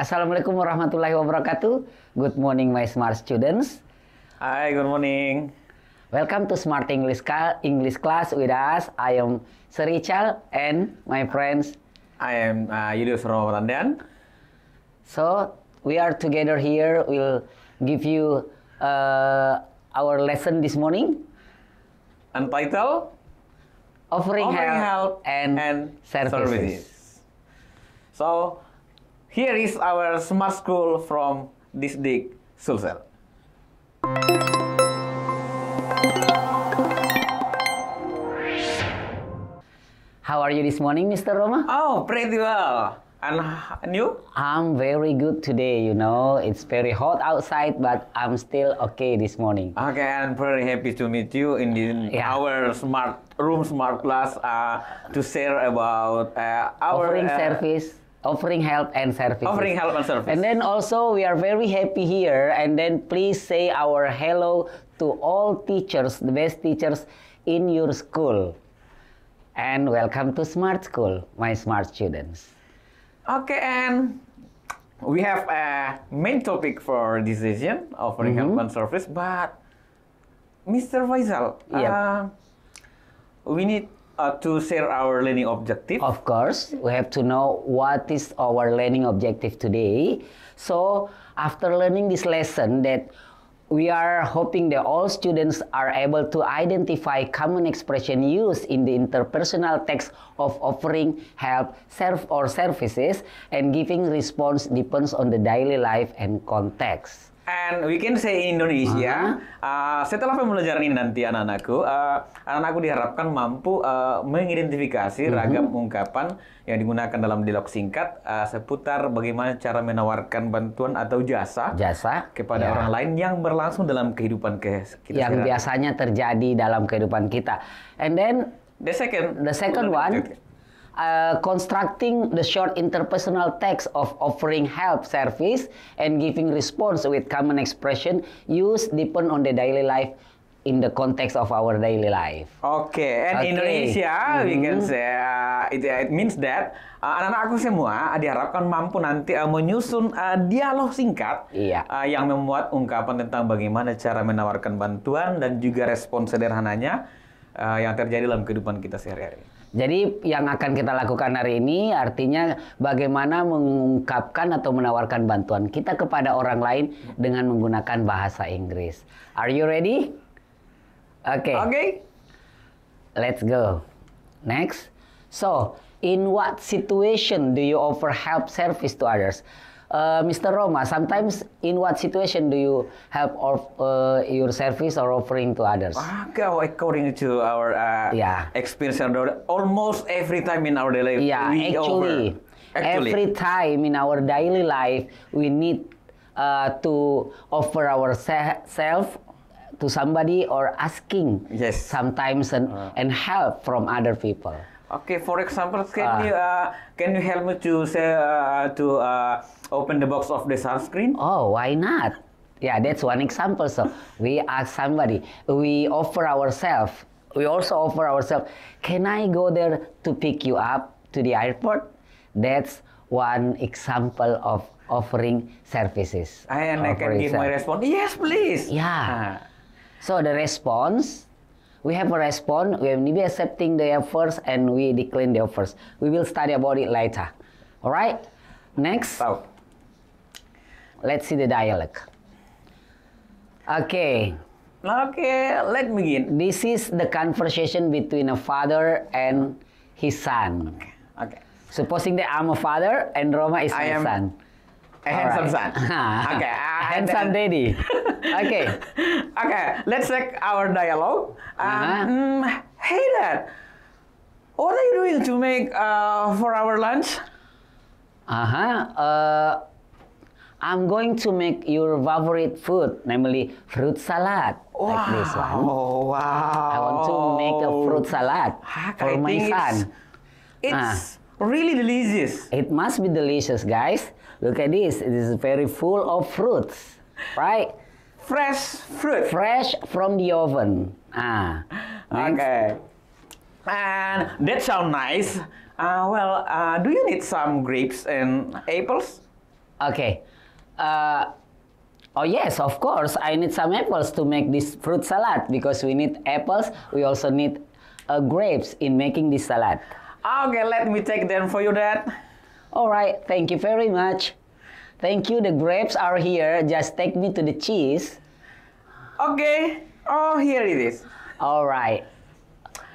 Assalamualaikum warahmatullahi wabarakatuh. Good morning my smart students. Hi, good morning. Welcome to Smart English, class. English class with us. I am Serichal and my friends. I am uh, Yudo from So we are together here. We'll give you uh, our lesson this morning. Untitled. Offering, Offering help, help and, and services. services. So Here is our smart school from this day, Sulsel. How are you this morning, Mr. Roma? Oh, pretty well. And you? I'm very good today, you know. It's very hot outside, but I'm still okay this morning. Okay, I'm very happy to meet you in the, yeah. our smart room smart class uh, to share about uh, our offering uh, service offering help and service. Offering help and service. And then also we are very happy here. And then please say our hello to all teachers, the best teachers in your school. And welcome to Smart School, my smart students. Okay, and we have a main topic for this session, offering mm -hmm. help mm-hmm. and service. But Mr. Faisal, yep. uh, we need uh, to share our learning objective? Of course, we have to know what is our learning objective today. So after learning this lesson that we are hoping that all students are able to identify common expression used in the interpersonal text of offering help, serve or services, and giving response depends on the daily life and context. And we can say Indonesia, uh setelah pembelajaran ini nanti anak-anakku, uh, anak-anakku diharapkan mampu uh, mengidentifikasi uh-huh. ragam ungkapan yang digunakan dalam dialog singkat uh, seputar bagaimana cara menawarkan bantuan atau jasa, jasa kepada ya. orang lain yang berlangsung dalam kehidupan ke kita. Yang sekarang. biasanya terjadi dalam kehidupan kita. And then the second, the second one uh, constructing the short interpersonal text of offering help service and giving response with common expression used depend on the daily life in the context of our daily life. Okay, and okay. Indonesia, mm -hmm. we mm-hmm. can say uh, it, it means that uh, anak-anak aku semua uh, diharapkan mampu nanti uh, menyusun uh, dialog singkat yeah. uh, yang memuat ungkapan tentang bagaimana cara menawarkan bantuan dan juga respon sederhananya uh, yang terjadi dalam kehidupan kita sehari-hari. Jadi yang akan kita lakukan hari ini artinya bagaimana mengungkapkan atau menawarkan bantuan kita kepada orang lain dengan menggunakan bahasa Inggris. Are you ready? Oke. Okay. Oke. Okay. Let's go. Next. So, in what situation do you offer help service to others? Uh, Mr. Roma, sometimes in what situation do you help or uh, your service or offering to others? Ah, according to our uh, yeah. experience, almost every time in our daily life. Yeah, actually, actually, every time in our daily life, we need uh, to offer ourselves to somebody or asking yes. sometimes and, uh. and help from other people. Okay, for example, can uh, you uh, can you help me to say uh, to uh, open the box of the sunscreen? Oh, why not? Yeah, that's one example. So we ask somebody, we offer ourselves. We also offer ourselves. Can I go there to pick you up to the airport? That's one example of offering services. And offering I can give my response. Yes, please. Yeah. Ah. So the response we have a response, we have to be accepting the offers and we decline the offers. We will study about it later. Alright? Next. So, let's see the dialogue. Okay. Okay, let me begin. This is the conversation between a father and his son. Okay. okay. Supposing that I'm a father and Roma is my son. A handsome right. son. okay. A handsome daddy. okay. Okay. Let's check our dialogue. Um, uh-huh. mm, Hey, Dad. What are you doing to make uh, for our lunch? Uh-huh. Uh, I'm going to make your favorite food, namely fruit salad. Wow. Like this one. Oh, wow. I want to make a fruit salad for my son. It's, it's uh. really delicious. It must be delicious, guys. Look at this. It is very full of fruits, right? Fresh fruit. Fresh from the oven. Ah. Next. Okay. And that sounds nice. Uh, well, uh, do you need some grapes and apples? Okay. Uh, Oh yes, of course. I need some apples to make this fruit salad because we need apples. We also need uh, grapes in making this salad. Okay, let me take them for you, Dad. Alright, thank you very much. Thank you, the grapes are here. Just take me to the cheese. Okay. Oh, here it is. Alright.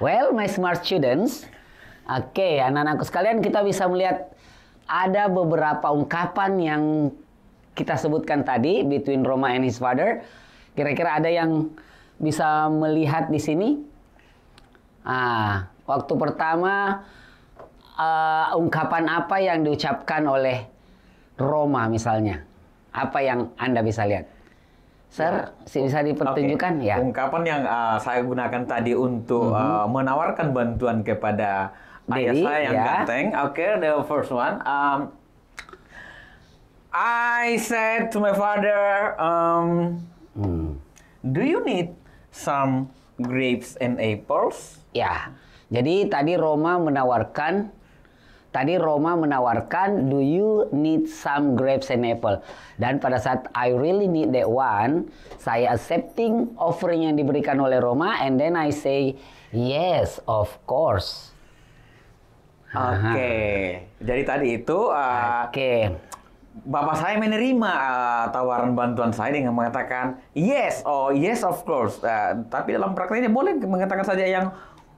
Well, my smart students. Oke, okay, anak-anakku sekalian kita bisa melihat ada beberapa ungkapan yang kita sebutkan tadi between Roma and his father. Kira-kira ada yang bisa melihat di sini? Ah, waktu pertama uh, ungkapan apa yang diucapkan oleh Roma misalnya? Apa yang Anda bisa lihat? Sir, ya. bisa dipertunjukkan okay. ya. Ungkapan yang uh, saya gunakan tadi untuk mm -hmm. uh, menawarkan bantuan kepada ayah saya yang ya. ganteng. Oke, okay, the first one. Um, I said to my father, um, hmm. do you need some grapes and apples? Ya, jadi tadi Roma menawarkan Tadi Roma menawarkan, do you need some grapes and apple? Dan pada saat I really need that one, saya accepting offering yang diberikan oleh Roma, and then I say, yes, of course. Oke, okay. jadi tadi itu uh, okay. bapak saya menerima uh, tawaran bantuan saya dengan mengatakan yes, oh yes of course. Uh, tapi dalam prakteknya boleh mengatakan saja yang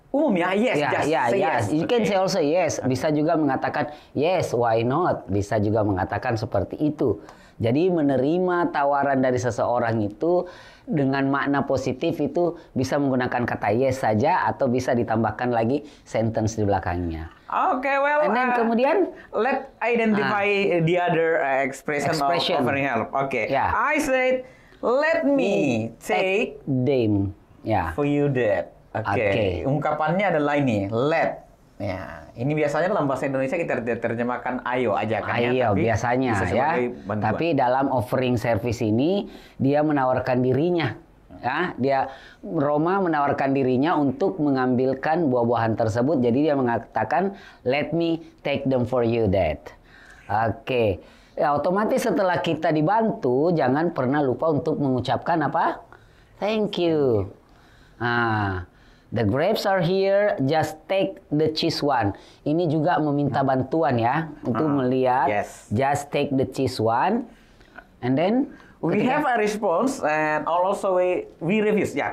umum ya yes yeah, just yeah, say yes. yes you can say also yes bisa juga mengatakan yes why not bisa juga mengatakan seperti itu jadi menerima tawaran dari seseorang itu dengan makna positif itu bisa menggunakan kata yes saja atau bisa ditambahkan lagi sentence di belakangnya Oke, okay, well, and then uh, kemudian let identify uh, the other uh, expression, expression of offering help. Oke, okay. yeah. I said let me take, take them. Yeah. For you that. Oke. Okay. Okay. Ungkapannya adalah ini, let. Ya, ini biasanya dalam bahasa Indonesia kita terjemahkan ayo aja kan ayo, ya. Ayo biasanya ya. Bantuan. Tapi dalam offering service ini dia menawarkan dirinya. Ya, dia Roma menawarkan dirinya untuk mengambilkan buah-buahan tersebut. Jadi dia mengatakan, "Let me take them for you, Dad." Oke. Okay. Ya, otomatis setelah kita dibantu, jangan pernah lupa untuk mengucapkan apa? Thank you. Ah. The grapes are here, just take the cheese one. Ini juga meminta bantuan ya untuk ah, melihat. Yes. Just take the cheese one, and then we ketika... have a response and also we we reviews ya. Yeah.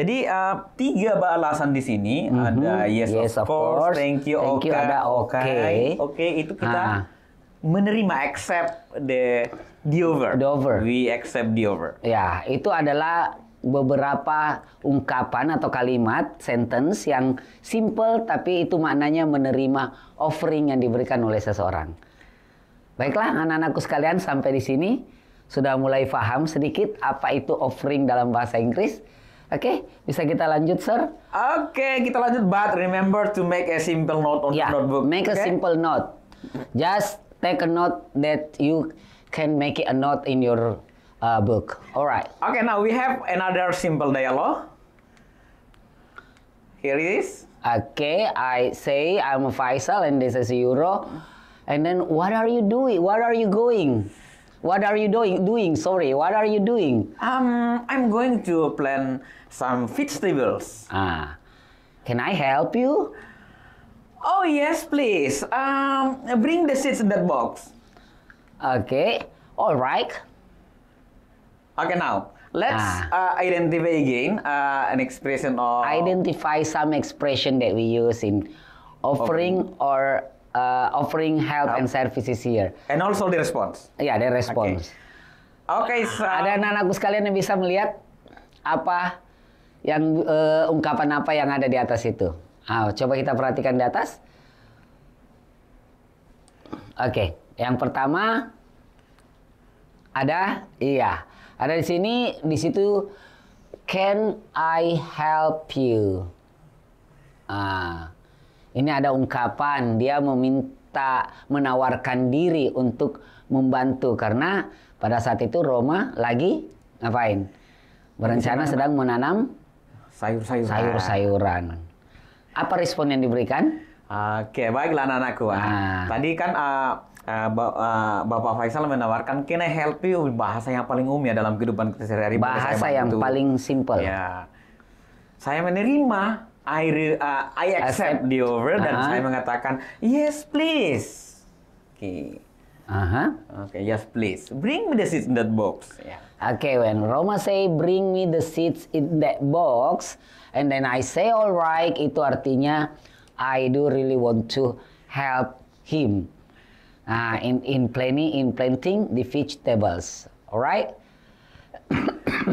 Jadi uh, tiga balasan di sini mm -hmm. ada yes, yes of, course, course, thank you, thank okay, you ada oke, okay. oke okay. okay, itu kita. uh. menerima accept the the over. The over. We accept the over. Ya, itu adalah beberapa ungkapan atau kalimat sentence yang simple tapi itu maknanya menerima offering yang diberikan oleh seseorang. Baiklah anak-anakku sekalian sampai di sini sudah mulai paham sedikit apa itu offering dalam bahasa Inggris. Oke, okay, bisa kita lanjut, sir? Oke, okay, kita lanjut. But remember to make a simple note on yeah, your ya, notebook. Make okay? a simple note. Just take a note that you can make it a note in your uh, book. All right. Okay, now we have another simple dialogue. Here it is. Okay, I say I'm Faisal and this is Euro. And then what are you doing? What are you going? What are you doing? Doing, sorry. What are you doing? Um, I'm going to plant some vegetables. Ah, can I help you? Oh yes, please. Um, bring the seeds in that box. Okay. All right. Okay, now let's ah. uh, identify again uh, an expression or identify some expression that we use in offering okay. or uh, offering help, help and services here. And also the response. Ya, yeah, the response. Oke, okay. okay, so... ada anak-anakku sekalian yang bisa melihat apa yang uh, ungkapan apa yang ada di atas itu. Ah, coba kita perhatikan di atas. Oke, okay. yang pertama ada iya. Ada di sini, di situ can I help you? Ah. Ini ada ungkapan dia meminta menawarkan diri untuk membantu karena pada saat itu Roma lagi ngapain? Berencana sedang menanam sayur-sayuran. Sayur-sayuran. Apa respon yang diberikan? Ah, oke, okay, baiklah anak-anakku. Ah. ah. Tadi kan uh, Eh, eh, Bapak Faisal menawarkan can help you bahasa yang paling umum ya dalam kehidupan kita sehari-hari bahasa yang itu. paling simple ya saya menerima I re, uh, I accept, accept. the offer uh-huh. dan saya mengatakan yes please oke okay. Uh-huh. Okay, yes please. Bring me the seats in that box. Yeah. Okay, when Roma say bring me the seats in that box, and then I say all right itu artinya I do really want to help him Ah, in, in planning, in planting the vegetables. Alright?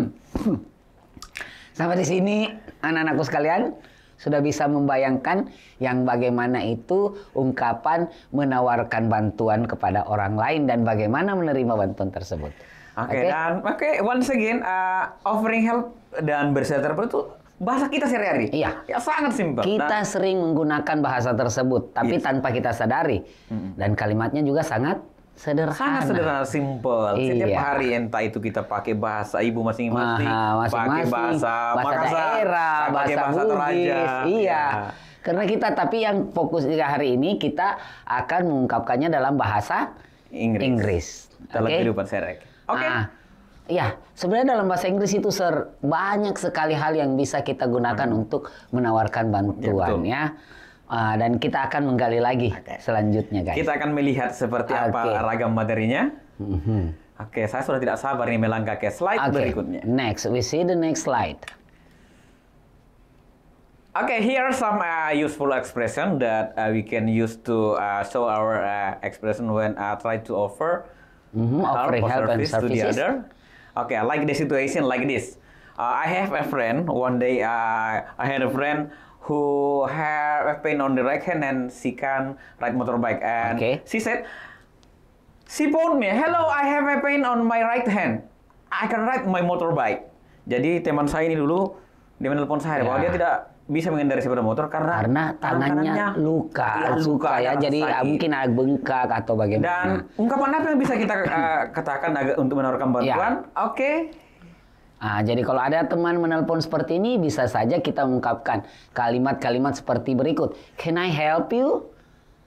Sampai di sini anak-anakku sekalian sudah bisa membayangkan yang bagaimana itu ungkapan menawarkan bantuan kepada orang lain dan bagaimana menerima bantuan tersebut. Oke okay, okay? dan oke okay, once again uh, offering help dan berserta itu bahasa kita sehari-hari. Iya. Ya, sangat simpel. Kita nah, sering menggunakan bahasa tersebut, tapi yes. tanpa kita sadari. hmm Dan kalimatnya juga sangat sederhana. Sangat sederhana, simple. Iya. Setiap hari entah itu kita pakai bahasa ibu masing-masing, pakai bahasa, bahasa Makassar, daerah, pakai bahasa, bahasa Toraja. Iya. Ya. Karena kita tapi yang fokus hari ini kita akan mengungkapkannya dalam bahasa Inggris. Inggris. Dalam okay? kehidupan serek. Oke. Okay. Ah. Ya, sebenarnya dalam bahasa Inggris itu ser banyak sekali hal yang bisa kita gunakan hmm. untuk menawarkan bantuan ya. ya. Uh, dan kita akan menggali lagi okay. selanjutnya guys. Kita akan melihat seperti okay. Ah, apa ragam materinya. Mm -hmm. Oke, okay, saya sudah tidak sabar nih melangkah ke slide okay. berikutnya. Next, we see the next slide. Okay, here are some uh, useful expression that uh, we can use to uh, show our uh, expression when uh, try to offer mm -hmm. help, offering help and services. to the other. Okay, like the situation like this. Uh, I have a friend. One day, uh, I had a friend who have a pain on the right hand and she can ride motorbike. And okay. she said, she told me, hello, I have a pain on my right hand. I can ride my motorbike. Jadi teman saya ini dulu dia menelpon saya yeah. bahwa dia ya. tidak bisa mengendarai sepeda motor karena karena tangannya, luka, ya, luka ya, jadi ya, mungkin agak bengkak atau bagaimana. Dan ungkapan apa yang bisa kita uh, katakan untuk menawarkan ya. bantuan? Ya. Oke. Okay. Nah, jadi kalau ada teman menelpon seperti ini, bisa saja kita mengungkapkan kalimat-kalimat seperti berikut: Can I help you?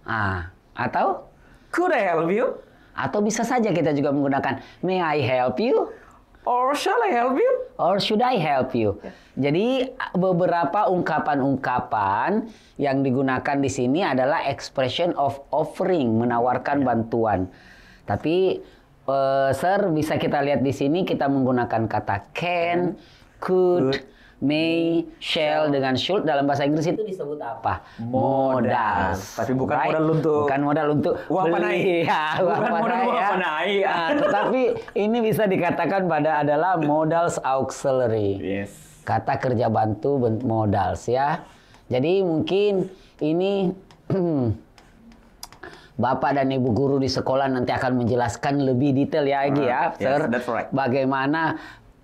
Ah, atau Could I help you? Atau bisa saja kita juga menggunakan May I help you? Or shall I help you? Or should I help you? Ya. Jadi beberapa ungkapan-ungkapan yang digunakan di sini adalah expression of offering, menawarkan ya. bantuan. Tapi uh, sir bisa kita lihat di sini kita menggunakan kata can, could, could May, Shell dengan Should dalam bahasa Inggris itu disebut apa? Modal. Tapi bukan right? modal untuk bukan modal untuk uang panai. Iya, ya, bukan panai, modal uang panai. Ya. Nah, tetapi ini bisa dikatakan pada adalah modal auxiliary. Yes. Kata kerja bantu bentuk modal ya. Jadi mungkin ini Bapak dan Ibu guru di sekolah nanti akan menjelaskan lebih detail ya, Egi nah, ya, Sir. Yes, that's right. Bagaimana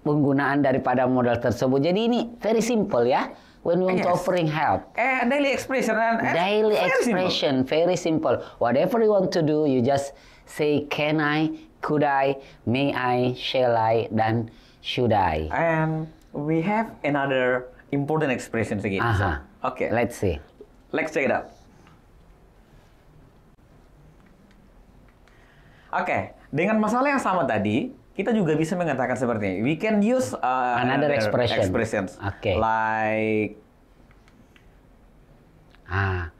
penggunaan daripada modal tersebut. Jadi ini very simple ya. When we want yes. offering help. Eh, daily expression. And, eh, eh, daily very expression, simple. very simple. Whatever you want to do, you just say can I, could I, may I, shall I, dan should I. And we have another important expressions again. Uh -huh. so, okay. Let's see. Let's check it out. Oke, okay. dengan masalah yang sama tadi, kita juga bisa mengatakan seperti ini. We can use uh, another expression. Expressions. Okay. Like ah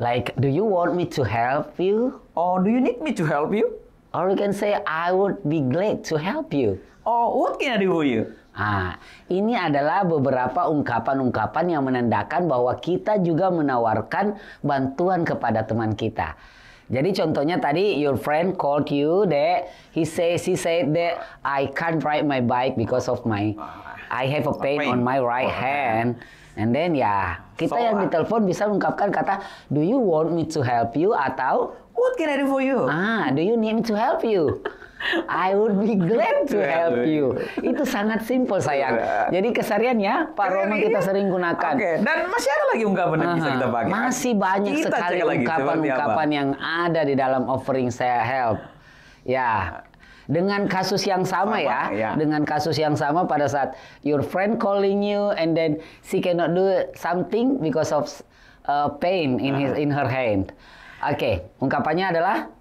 like do you want me to help you? Or oh, do you need me to help you? Or you can say I would be glad to help you. Oh, what can I do for you? Ah, ini adalah beberapa ungkapan-ungkapan yang menandakan bahwa kita juga menawarkan bantuan kepada teman kita. Jadi contohnya tadi your friend called you that he says he said that I can't ride my bike because of my I have a pain on my right hand. And then ya kita so, yang uh, ditelepon bisa mengungkapkan kata do you want me to help you atau what can I do for you? Ah, do you need me to help you? I would be glad to help you. Itu sangat simpel sayang. Iya. Jadi ya, Pak Romo ya? kita sering gunakan. Okay. Dan masih ada lagi ungkapan yang bisa kita pakai. Masih banyak kita sekali ungkapan-ungkapan yang ada di dalam offering saya help. Ya, dengan kasus yang sama, ya. sama ya, ya, dengan kasus yang sama pada saat your friend calling you and then she cannot do something because of uh, pain in his in her hand. Oke, okay. ungkapannya adalah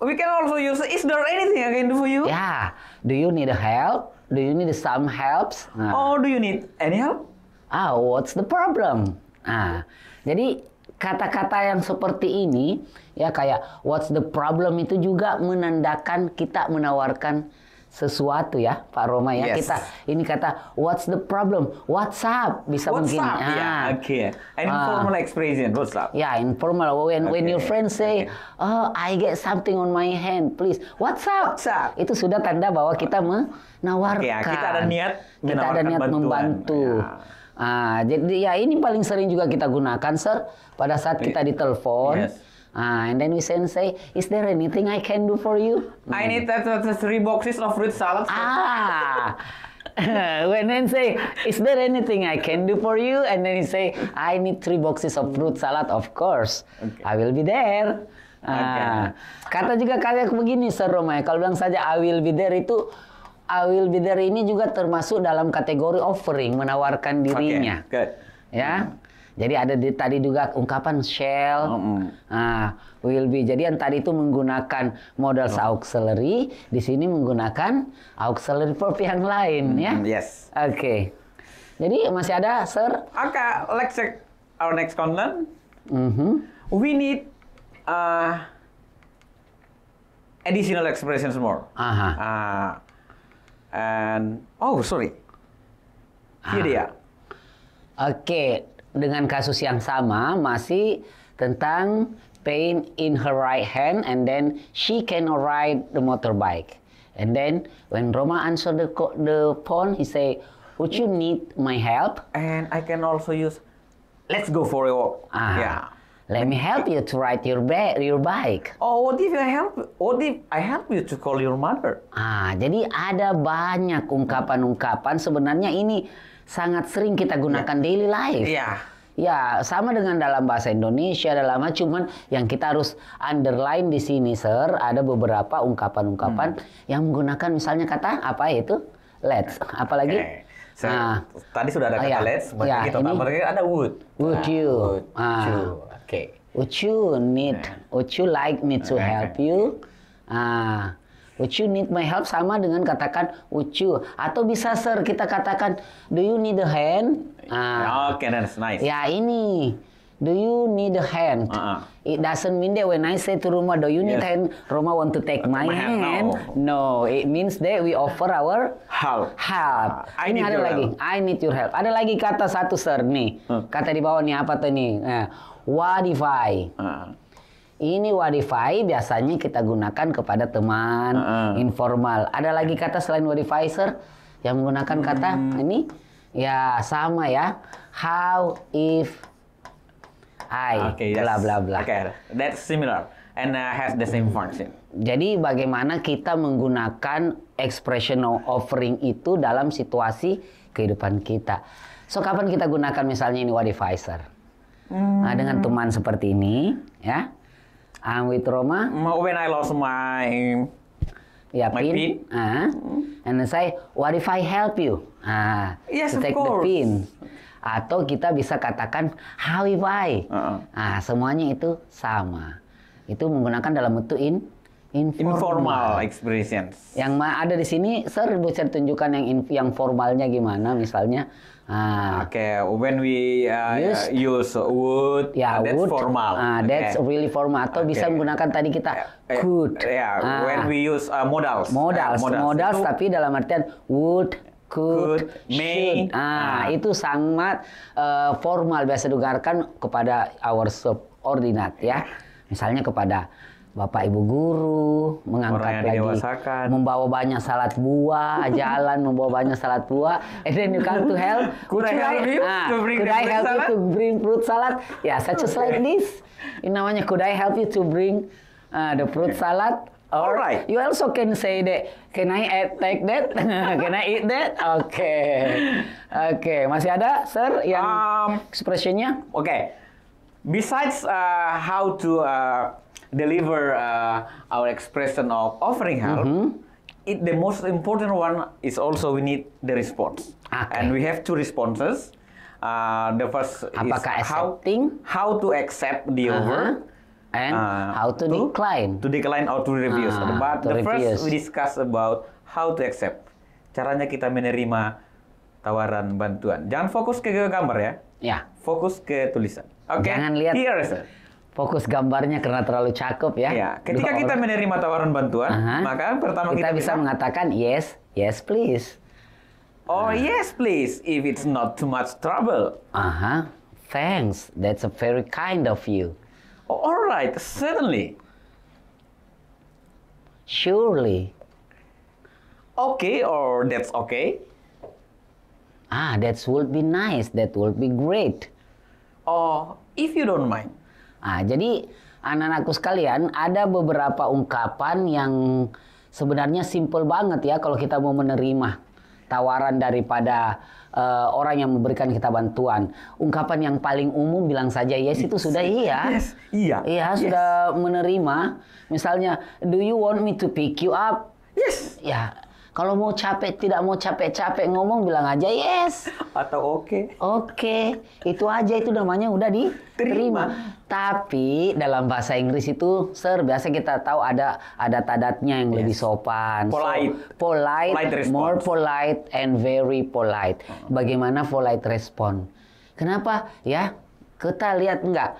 We can also use. Is there anything I can do for you? Yeah. Do you need help? Do you need some helps? Nah. Oh, do you need any help? Ah, what's the problem? Ah, jadi kata-kata yang seperti ini ya kayak what's the problem itu juga menandakan kita menawarkan sesuatu ya Pak Roma ya yes. kita ini kata what's the problem what's up bisa what's mungkin up, ya, ah. yeah. okay informal expression what's up ya yeah, informal when okay. when your friend say okay. oh I get something on my hand please what's up what's up itu sudah tanda bahwa kita menawarkan okay, kita ada niat kita ada niat bantuan. membantu yeah. Ah, jadi ya ini paling sering juga kita gunakan, Sir, pada saat kita ditelepon. Yes Ah, and then we say and say, is there anything I can do for you? I need that, that, that three boxes of fruit salad. Ah. when then say, is there anything I can do for you? And then he say, I need three boxes of fruit salad, of course. Okay. I will be there. Ah. Okay. Ah, kata juga kayak begini, Sir ya. Kalau bilang saja I will be there itu I will be there ini juga termasuk dalam kategori offering, menawarkan dirinya. Okay. Good. Ya. Jadi ada di, tadi juga ungkapan shell, mm -hmm. nah, will be. Jadi yang tadi itu menggunakan modal -hmm. auxiliary, di sini menggunakan auxiliary verb yang lain mm -hmm. ya. Yes. Oke. Okay. Jadi masih ada, Sir? Oke, okay, let's check our next content. Mm -hmm. We need uh, additional expressions more. Aha. Uh, and oh sorry, Iya. Uh Oke, okay dengan kasus yang sama masih tentang pain in her right hand and then she cannot ride the motorbike. And then when Roma answer the, the phone, he say, would you need my help? And I can also use, let's go for a walk. Ah, yeah. Let me help you to ride your, bike. your bike. Oh, what if I help? What if I help you to call your mother? Ah, jadi ada banyak ungkapan-ungkapan sebenarnya ini sangat sering kita ya. gunakan ya. daily life. Ya. Ya, sama dengan dalam bahasa Indonesia dalam cuman yang kita harus underline di sini, Sir, ada beberapa ungkapan-ungkapan hmm. yang menggunakan misalnya kata apa itu? Let's. Apalagi Eh. nah, tadi sudah ada oh, kata ya, let's, ya, kita ini, lagi ada would. Would nah, you? Would uh, you. Okay. Would you need? Nah. Would you like me to help you? Ah, Would you need my help sama dengan katakan would you atau bisa sir kita katakan do you need a hand? Ah. Oke, ah, okay, that's nice. Ya ini. Do you need a hand? Uh-uh. It doesn't mean that when I say to Roma, do you need yes. hand? Roma want to take my, my hand? hand? No. no, it means that we offer our help. Help. Uh, I Ini need ada your lagi. Help. I need your help. Ada lagi kata satu sir nih. Uh. Kata di bawah nih apa tuh nih? Uh, what if I? Uh. Ini wadifai biasanya kita gunakan kepada teman uh -uh. informal. Ada lagi kata selain sir, yang menggunakan kata hmm. ini ya sama ya. How if I okay, bla bla bla. Okay, that's similar and uh, has the same function. Jadi bagaimana kita menggunakan expression offering itu dalam situasi kehidupan kita. So kapan kita gunakan misalnya ini sir? Hmm. Nah, dengan hmm. teman seperti ini ya I'm with Roma? Mm, when I lost my ya my pin. pin. Uh, and say, what if I help you? Ah, uh, yes, take course. the pin. Atau kita bisa katakan how if I. Uh -uh. Nah, semuanya itu sama. Itu menggunakan dalam bentuk in informal, informal experience. Yang ada di sini, sir, bisa saya yang yang formalnya gimana, misalnya. Ah, Oke, okay. when we uh, use, use would, yeah, that's wood. formal. Ah, that's okay. really formal. Atau okay. bisa menggunakan tadi kita eh, eh, could. Yeah, ya, ah, when we use uh, modals. Modals, uh, modals, modals itu, tapi dalam artian would, could, could may. Ah, ah, itu sangat uh, formal biasa dengarkan kepada our subordinate ya. Misalnya kepada bapak ibu guru mengangkat lagi membawa banyak salat buah jalan membawa banyak salat buah and then you come to help could, I help you ah, to bring ah, could I help you to bring fruit salad yeah such as like this ini namanya could I help you to bring uh, the fruit salad Or Alright. You also can say that. Can I add, take that? can I eat that? Oke. Okay. Oke. Okay. Masih ada, sir, yang um, expressionnya? Oke. Okay. Besides uh, how to uh, deliver uh, our expression of offering help, mm -hmm. it, the most important one is also we need the response, okay. and we have two responses. Uh, the first Apakah is how how to accept the uh -huh. offer and uh, how to, to decline to decline or to refuse. Uh, But to the refuse. first we discuss about how to accept caranya kita menerima tawaran bantuan. Jangan fokus ke gambar ya. Ya. Fokus ke tulisan. Oke. Okay? Jangan lihat. Here, sir fokus gambarnya karena terlalu cakep ya. ya. Ketika Duh, kita menerima tawaran bantuan, uh -huh. maka pertama kita, kita bisa mengatakan yes, yes please. Oh uh. yes please, if it's not too much trouble. Aha, uh -huh. thanks, that's a very kind of you. Oh, all certainly. Surely. Okay or that's okay. Ah, that would be nice. That would be great. Oh, if you don't mind. Nah, jadi anak-anakku sekalian, ada beberapa ungkapan yang sebenarnya simple banget ya kalau kita mau menerima tawaran daripada uh, orang yang memberikan kita bantuan. Ungkapan yang paling umum bilang saja yes, yes. itu sudah iya. Yes. Iya. Iya yes. sudah menerima. Misalnya, do you want me to pick you up? Yes. Ya, kalau mau capek, tidak mau capek-capek ngomong, bilang aja yes. Atau oke. Okay. Oke, okay. itu aja itu namanya udah diterima. Terima. Tapi dalam bahasa Inggris itu, sir, biasa kita tahu ada ada tadatnya yang yes. lebih sopan. Polite. So, polite, polite more polite and very polite. Hmm. Bagaimana polite respon? Kenapa? Ya, kita lihat enggak?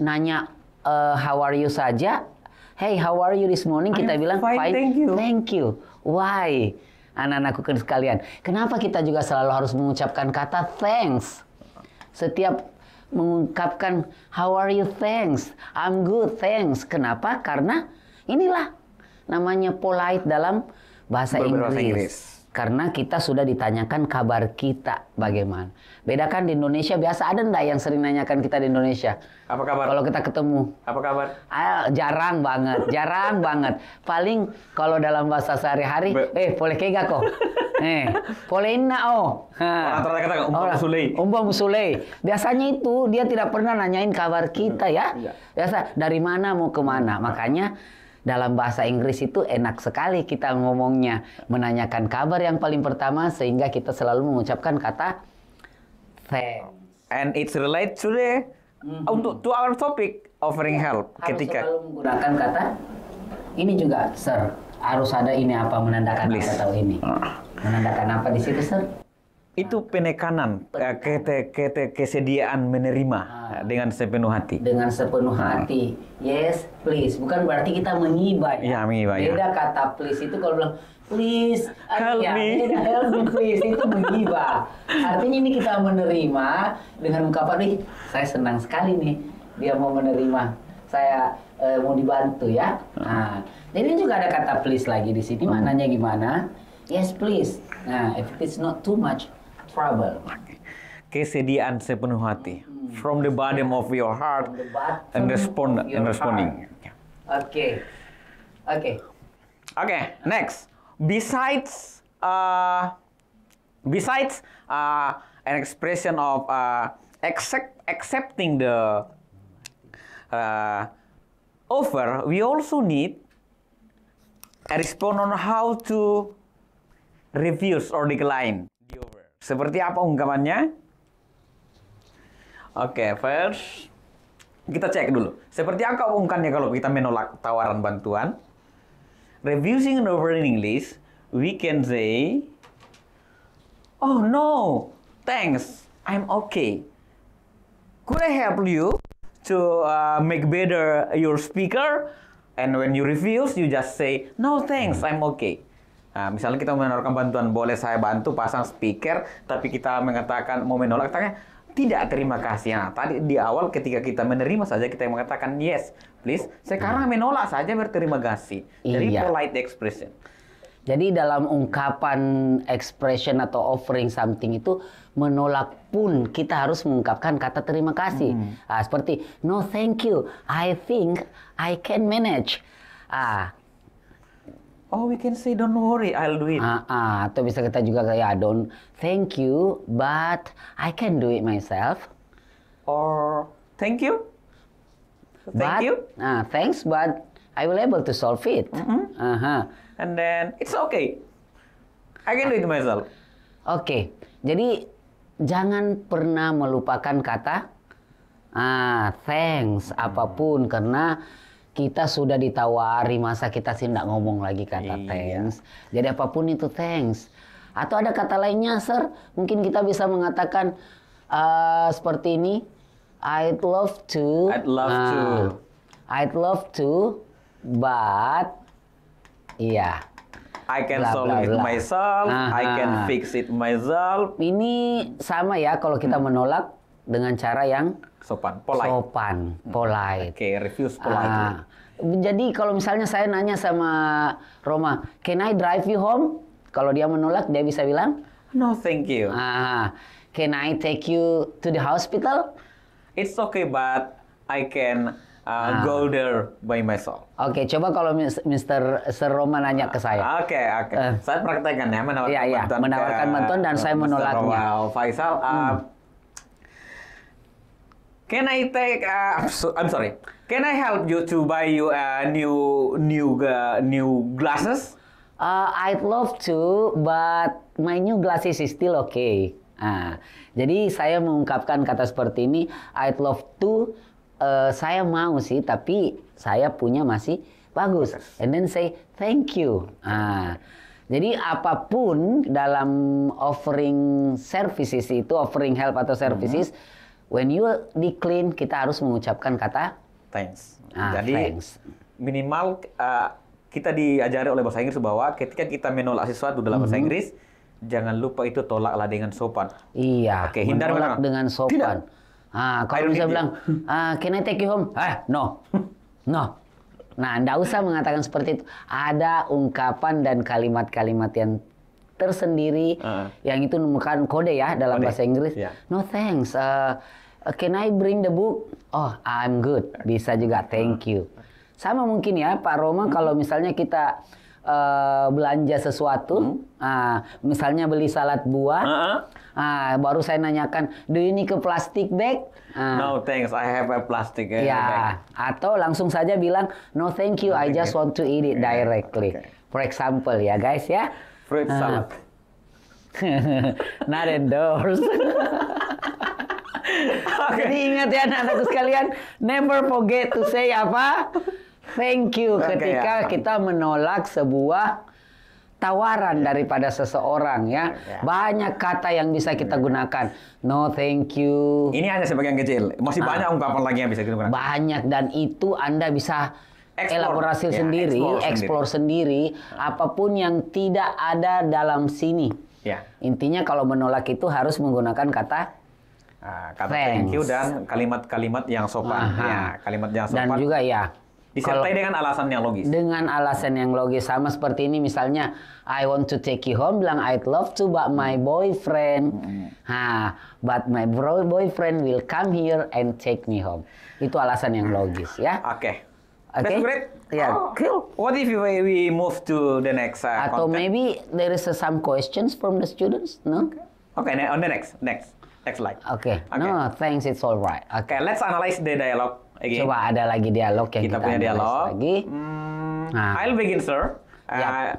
nanya uh, how are you saja. Hey, how are you this morning? Kita I'm bilang fine, fine, thank you. Thank you Why? Anak-anakku kan sekalian, kenapa kita juga selalu harus mengucapkan kata thanks? Setiap mengungkapkan how are you thanks, I'm good thanks. Kenapa? Karena inilah namanya polite dalam bahasa Inggris. Inggris. Karena kita sudah ditanyakan kabar kita bagaimana. Bedakan di Indonesia biasa ada ndak yang sering nanyakan kita di Indonesia? Apa kabar? Kalau kita ketemu. Apa kabar? Ah, jarang banget, jarang banget. Paling kalau dalam bahasa sehari-hari, eh boleh kega kok. eh, boleh inna oh. Orang kata umpam oh, musulei. Umpam musulei. Biasanya itu dia tidak pernah nanyain kabar kita ya. Iya. Biasa dari mana mau kemana. Makanya dalam bahasa Inggris itu enak sekali kita ngomongnya, menanyakan kabar yang paling pertama sehingga kita selalu mengucapkan kata thanks. And it's related to the mm -hmm. untuk to our topic offering ya, help harus ketika selalu menggunakan kata ini juga sir harus ada ini apa menandakan Please. tahu ini ah. menandakan apa di situ sir itu nah. eh, penekanan kete, kete, kesediaan menerima ah. Eh, dengan sepenuh hati dengan sepenuh ah. hati yes please bukan berarti kita mengibah ya, ya mengibah iya. beda ya. kata please itu kalau bilang please ah, help ya, me beda, help me please itu mengibah artinya ini kita menerima dengan ungkapan nih saya senang sekali nih dia mau menerima saya eh, mau dibantu ya nah jadi juga ada kata please lagi di sini hmm. maknanya gimana yes please nah if it's not too much trouble. Kesediaan sepenuh hati. From the bottom of your heart and respond and responding. Oke. Oke. Oke, next. Besides uh, besides uh, an expression of uh, accept accepting the uh, offer, we also need a response on how to refuse or decline. Seperti apa ungkapannya? Oke, okay, first kita cek dulu. Seperti apa ungkapannya kalau kita menolak tawaran bantuan? Reviewing and over in English, we can say, Oh no, thanks, I'm okay. Could I help you to uh, make better your speaker? And when you refuse, you just say, No thanks, I'm okay. Nah, misalnya kita menawarkan bantuan, boleh saya bantu pasang speaker, tapi kita mengatakan mau menolak, katanya tidak terima kasih. Nah, tadi di awal ketika kita menerima saja kita yang mengatakan yes, please. Sekarang hmm. menolak saja berterima kasih. Jadi iya. polite expression. Jadi dalam ungkapan expression atau offering something itu menolak pun kita harus mengungkapkan kata terima kasih. Hmm. Nah, seperti no thank you, I think I can manage. Ah, Oh, we can say don't worry, I'll do it. Ah, ah. atau bisa kita juga kayak don't thank you, but I can do it myself. Or thank you. Thank but, you. Ah, thanks, but I will able to solve it. Mm -hmm. uh -huh. And then it's okay. I can do it myself. Oke, okay. jadi jangan pernah melupakan kata ah, thanks apapun karena kita sudah ditawari masa kita sih nggak ngomong lagi kata iya. thanks. Jadi apapun itu thanks. Atau ada kata lainnya, sir? Mungkin kita bisa mengatakan uh, seperti ini. I'd love to. I'd love uh, to. I'd love to, but iya. I can blah, solve blah, it blah. myself. Aha. I can fix it myself. Ini sama ya kalau kita hmm. menolak dengan cara yang sopan, polite. Sopan, polite. Hmm. Oke, okay, refuse ah, polite. Uh, jadi kalau misalnya saya nanya sama Roma, can I drive you home? Kalau dia menolak, dia bisa bilang, no thank you. Ah, can I take you to the hospital? It's okay, but I can uh, ah. go there by myself. Oke, okay, coba kalau Mr. Sir Roma nanya ke saya. Oke, okay, oke. Okay. Uh, eh. saya praktekkan ya menawarkan iya, iya, bantuan. Menawarkan ke, bantuan dan eh, saya menolaknya. Wow, Faisal. Uh, hmm. Um, can I take? Uh, I'm sorry. Can I help you to buy you a new new uh, new glasses? Uh, I'd love to, but my new glasses is still okay. Nah, jadi saya mengungkapkan kata seperti ini, I'd love to, uh, saya mau sih, tapi saya punya masih bagus. And then say thank you. Nah, jadi apapun dalam offering services itu, offering help atau services, mm -hmm. when you decline kita harus mengucapkan kata Thanks. Ah, Jadi thanks. minimal uh, kita diajari oleh bahasa Inggris bahwa ketika kita menolak sesuatu dalam bahasa mm -hmm. Inggris, jangan lupa itu tolaklah dengan sopan. Iya. Oke, hindar menolak dengan sopan. Tidak. Ah, kalau bisa bilang, ah, can I take you home? Eh, no. No. Nah, Anda usah mengatakan seperti itu. Ada ungkapan dan kalimat-kalimat yang tersendiri uh. yang itu menemukan kode ya dalam kode. bahasa Inggris. Yeah. No thanks. Uh, Uh, can I bring the book? Oh, I'm good. Bisa juga, thank you. Sama mungkin ya Pak Roma hmm. kalau misalnya kita uh, belanja sesuatu, hmm. uh, misalnya beli salad buah, uh ah, -huh. Ah. uh, baru saya nanyakan, do you need ke plastic bag? Uh, no thanks, I have a plastic yeah. Uh, ya, atau langsung saja bilang, no thank you, okay. I just want to eat it okay. directly. Okay. For example ya guys ya. Fruit uh, salad. Uh, not endorsed. okay. Jadi ingat ya anak anak sekalian, never forget to say apa? Thank you okay, ketika ya. kita menolak sebuah tawaran daripada seseorang ya. Yeah. Banyak kata yang bisa kita gunakan. No thank you. Ini hanya sebagian kecil. Masih ah. banyak ah. ungkapan lagi yang bisa kita gunakan. Banyak dan itu Anda bisa explore. elaborasi ya, sendiri, explore sendiri. sendiri apapun yang tidak ada dalam sini. Ya. Intinya kalau menolak itu harus menggunakan kata Ah, kata Thanks. thank you dan kalimat-kalimat yang sopan. Aha. Ya, kalimat yang sopan. Dan juga ya. Disertai dengan alasan yang logis. Dengan alasan yang logis sama seperti ini misalnya I want to take you home bilang I'd love to but my hmm. boyfriend hmm. ha but my bro boyfriend will come here and take me home. Itu alasan yang logis ya. Oke. Okay. Oke. Okay? That's great. Yeah. Oh, cool. What if we, move to the next uh, Atau maybe there is some questions from the students, no? Okay, okay on the next. Next. Next slide. Oke. Okay. Okay. No, thanks, it's alright. Oke, okay. okay, let's analyze the dialogue again. Coba ada lagi dialog yang kita, kita punya dialog lagi. Hmm, nah. I'll begin, sir. Yep. Uh,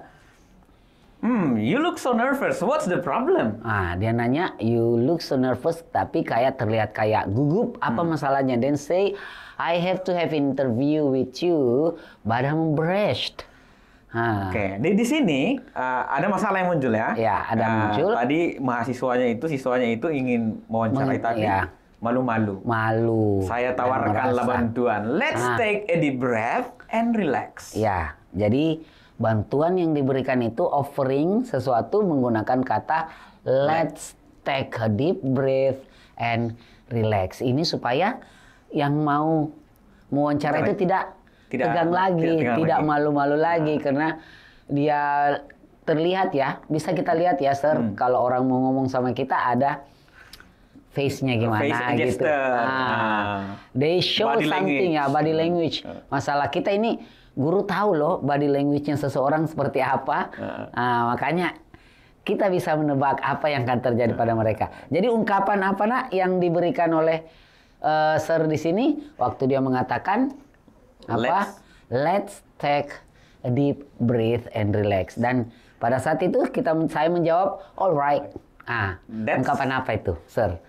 Hmm, you look so nervous. What's the problem? Ah, dia nanya, you look so nervous, tapi kayak terlihat kayak gugup. Apa hmm. masalahnya? Then say, I have to have interview with you, but I'm braced. Oke, okay. di, di sini uh, ada masalah yang muncul ya. Ya, ada uh, muncul. Tadi mahasiswanya itu, siswanya itu ingin mewawancarai Men, tapi ya. malu-malu. Malu. Saya tawarkan bantuan. Let's ha. take a deep breath and relax. Ya, jadi bantuan yang diberikan itu offering sesuatu menggunakan kata let's take a deep breath and relax. Ini supaya yang mau mewawancara itu tidak tidak tegang lagi, tidak, malu-malu nah. lagi nah. karena dia terlihat ya, bisa kita lihat ya, Sir, hmm. kalau orang mau ngomong sama kita ada face-nya gimana face gitu. Nah, nah, they show body something ya, language. ya body language. Hmm. Masalah kita ini guru tahu loh body language-nya seseorang seperti apa. Nah, makanya kita bisa menebak apa yang akan terjadi pada hmm. mereka. Jadi ungkapan apa nak yang diberikan oleh uh, Sir di sini waktu dia mengatakan apa let's, let's take a deep breath and relax dan pada saat itu kita saya menjawab all right ah That's, ungkapan apa itu sir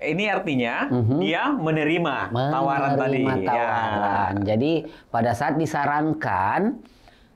ini artinya mm-hmm. dia menerima, menerima tawaran tadi. Ya. Tawaran. Ya. Jadi pada saat disarankan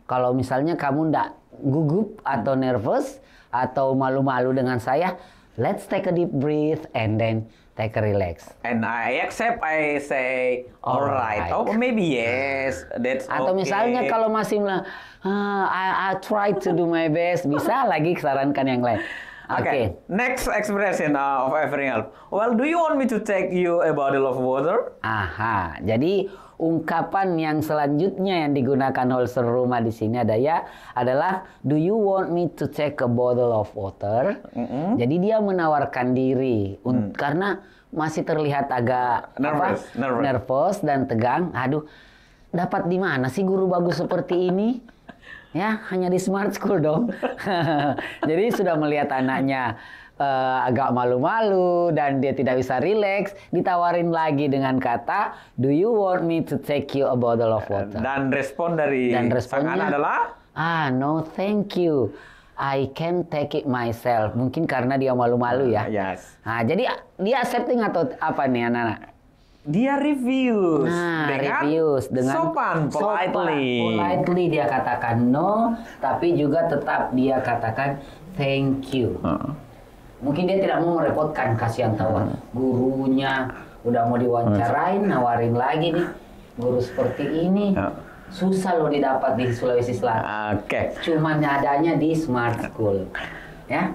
kalau misalnya kamu tidak gugup atau nervous atau malu-malu dengan saya, let's take a deep breath and then take a relax. And I accept, I say, alright, right. oh maybe yes, that's Atau okay. misalnya kalau masih bilang, ah, I, I try to do my best, bisa lagi sarankan yang lain. Okay. okay. Next expression uh, of everything. help. Well, do you want me to take you a bottle of water? Aha, jadi ungkapan yang selanjutnya yang digunakan holster Rumah di sini ada ya adalah Do you want me to take a bottle of water? Mm -hmm. Jadi dia menawarkan diri mm. karena masih terlihat agak nervous, apa, nervous. nervous dan tegang. Aduh, dapat di mana sih guru bagus seperti ini? Ya, hanya di smart school dong. Jadi sudah melihat anaknya uh, agak malu-malu dan dia tidak bisa rileks ditawarin lagi dengan kata, "Do you want me to take you a bottle of water?" Dan respon dari dan responnya, sang anak adalah, "Ah, no, thank you." I can take it myself. Mungkin karena dia malu-malu ya. Ah, yes. Nah, jadi dia accepting atau apa nih anak-anak? Dia reviews nah, dengan reviews dengan sopan, politely. Sopan, politely dia katakan no, tapi juga tetap dia katakan thank you. Uh. Mungkin dia tidak mau merepotkan kasihan tahu hmm. Gurunya udah mau diwawancarain, hmm. nawarin lagi nih guru seperti ini. Ya. Susah loh didapat di Sulawesi Selatan. Oke. Okay. Cuman adanya di smart school. Ya.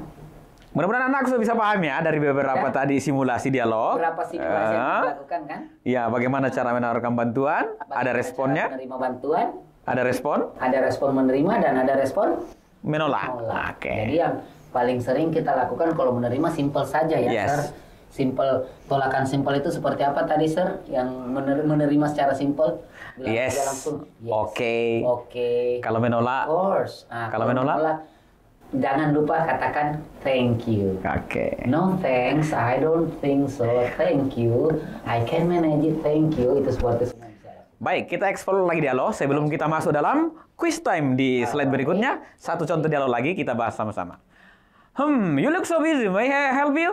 Mudah-mudahan anak sudah bisa paham ya dari beberapa ya. tadi simulasi dialog. Beberapa simulasi uh, yang eh. dilakukan kan? Iya, bagaimana cara menawarkan bantuan? Bagaimana ada responnya? Cara menerima bantuan? Ada respon? Ada respon menerima dan ada respon menolak. menolak. Oke. Okay. Jadi yang paling sering kita lakukan kalau menerima simple saja ya, yes. sir. Simple tolakan simple itu seperti apa tadi, sir? Yang menerima secara simple? Yes. Langsung. Yes. Oke. Okay. Oke. Okay. Kalau menolak? Of course. Nah, kalau, kalau menolak? menolak jangan lupa katakan thank you. Oke. Okay. No thanks, I don't think so. Thank you, I can manage it. Thank you. Itu seperti semua. Baik, kita explore lagi dialog sebelum kita masuk dalam quiz time di slide berikutnya. Satu contoh dialog lagi kita bahas sama-sama. Hmm, you look so busy. May I help you?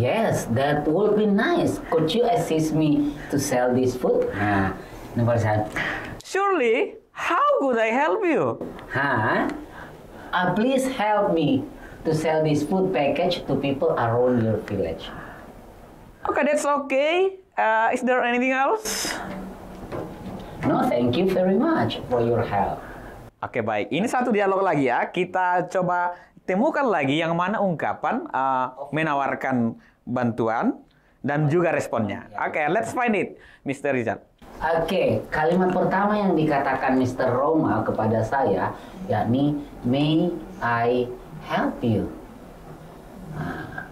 Yes, that would be nice. Could you assist me to sell this food? Nah, nomor satu. Surely, how could I help you? Huh? Uh, please help me to sell this food package to people around your village. Okay, that's okay. Uh, is there anything else? No, thank you very much for your help. Oke okay, baik, ini satu dialog lagi ya. Kita coba temukan lagi yang mana ungkapan uh, menawarkan bantuan dan juga responnya. Ya, ya. Oke, okay, let's find it, Mr. Rizal. Oke, okay, kalimat pertama yang dikatakan Mr. Roma kepada saya yakni May I help you? Nah,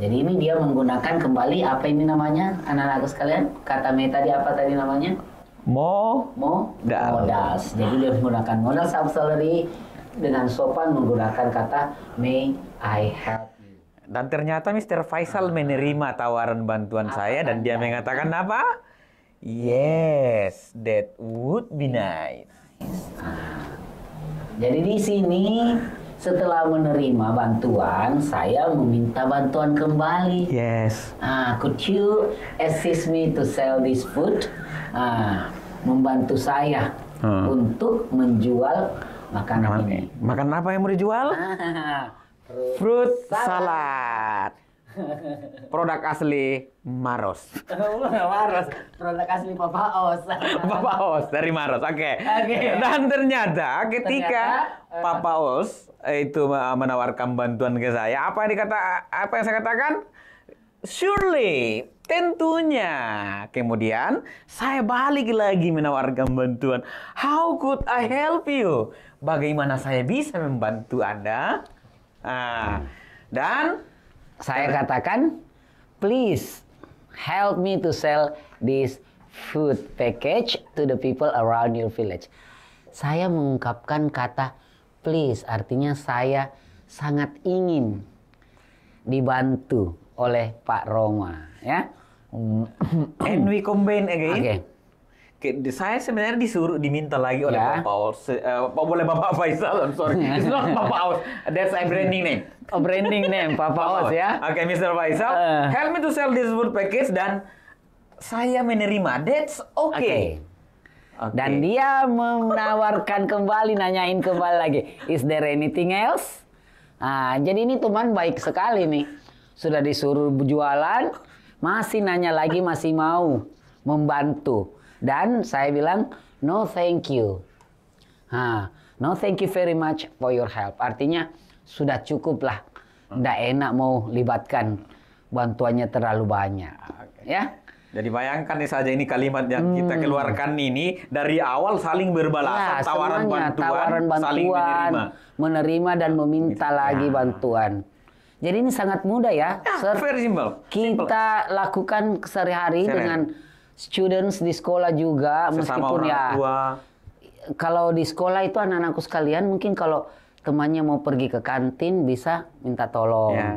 jadi ini dia menggunakan kembali apa ini namanya anak anak sekalian? Kata May tadi apa tadi namanya? Mo, mo, modal. Jadi dia menggunakan modal subsidiary dengan sopan menggunakan kata may I help you. Dan ternyata Mr. Faisal menerima tawaran bantuan apa saya dan dia mengatakan apa? Yes, that would be nice. Jadi di sini setelah menerima bantuan, saya meminta bantuan kembali. Yes. Ah, could you assist me to sell this food? Ah, membantu saya hmm. untuk menjual makanan Makan, ini. Makanan apa yang mau dijual? Fruit, salad. Produk asli Maros. Maros. Produk asli Papa Os. Papa Os dari Maros. Oke. Okay. Dan ternyata ketika ternyata, eh, Papa Os itu eh, menawarkan bantuan ke saya, apa yang dikata apa yang saya katakan? Surely, tentunya. Kemudian saya balik lagi menawarkan bantuan. How could I help you? bagaimana saya bisa membantu Anda? Nah, dan saya katakan, please help me to sell this food package to the people around your village. Saya mengungkapkan kata please, artinya saya sangat ingin dibantu oleh Pak Roma, ya. And we combine again. Okay saya sebenarnya disuruh diminta lagi oleh yeah. Pak Paul, uh, boleh Bapak Faisal, I'm sorry, it's not Pak Paul, that's a branding name. A oh, branding name, Pak Paul ya. Oke, okay, Mr. Faisal, uh. help me to sell this food package dan saya menerima, that's okay. okay. Okay. Dan dia menawarkan kembali, nanyain kembali lagi, is there anything else? Nah, jadi ini teman baik sekali nih. Sudah disuruh jualan, masih nanya lagi, masih mau membantu. Dan saya bilang, no thank you. Ha, no thank you very much for your help. Artinya, sudah cukup lah. enak mau libatkan bantuannya terlalu banyak. Ah, okay. Ya? Jadi bayangkan nih saja ini kalimat yang hmm. kita keluarkan ini dari awal saling berbalasan ya, tawaran, bantuan, tawaran bantuan saling menerima menerima dan nah, meminta gitu. lagi nah. bantuan. Jadi ini sangat mudah ya. ya Sir, simple. Kita simple. lakukan sehari-hari dengan students di sekolah juga Sesama meskipun orang ya tua. kalau di sekolah itu anak-anakku sekalian mungkin kalau temannya mau pergi ke kantin bisa minta tolong. Yeah. Ya.